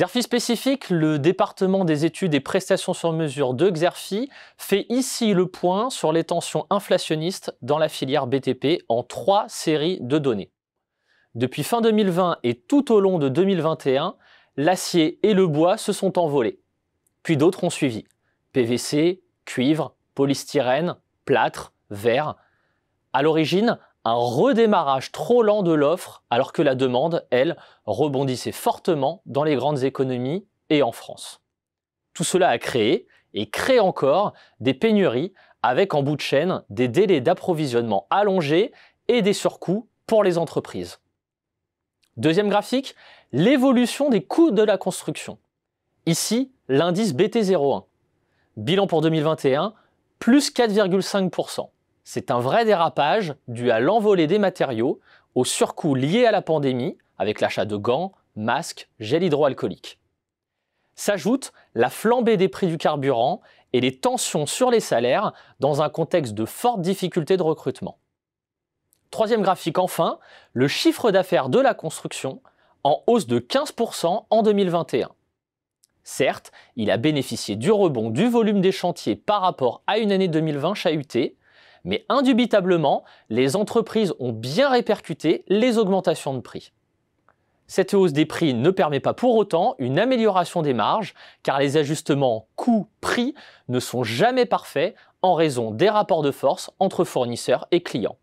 Xerfi spécifique, le département des études et prestations sur mesure de Xerfi fait ici le point sur les tensions inflationnistes dans la filière BTP en trois séries de données. Depuis fin 2020 et tout au long de 2021, l'acier et le bois se sont envolés. Puis d'autres ont suivi. PVC, cuivre, polystyrène, plâtre, verre. À l'origine, un redémarrage trop lent de l'offre alors que la demande, elle, rebondissait fortement dans les grandes économies et en France. Tout cela a créé et crée encore des pénuries avec en bout de chaîne des délais d'approvisionnement allongés et des surcoûts pour les entreprises. Deuxième graphique, l'évolution des coûts de la construction. Ici, l'indice BT01. Bilan pour 2021, plus 4,5%. C'est un vrai dérapage dû à l'envolée des matériaux, au surcoût liés à la pandémie, avec l'achat de gants, masques, gel hydroalcoolique. S'ajoute la flambée des prix du carburant et les tensions sur les salaires dans un contexte de forte difficulté de recrutement. Troisième graphique enfin, le chiffre d'affaires de la construction en hausse de 15% en 2021. Certes, il a bénéficié du rebond du volume des chantiers par rapport à une année 2020 chahutée, mais indubitablement, les entreprises ont bien répercuté les augmentations de prix. Cette hausse des prix ne permet pas pour autant une amélioration des marges, car les ajustements coût-prix ne sont jamais parfaits en raison des rapports de force entre fournisseurs et clients.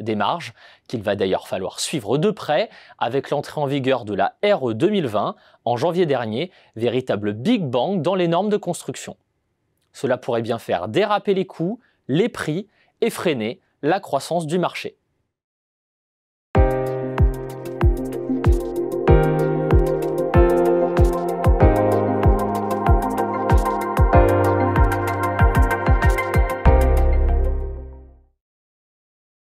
Des marges qu'il va d'ailleurs falloir suivre de près avec l'entrée en vigueur de la RE 2020 en janvier dernier, véritable Big Bang dans les normes de construction. Cela pourrait bien faire déraper les coûts, les prix et freiner la croissance du marché.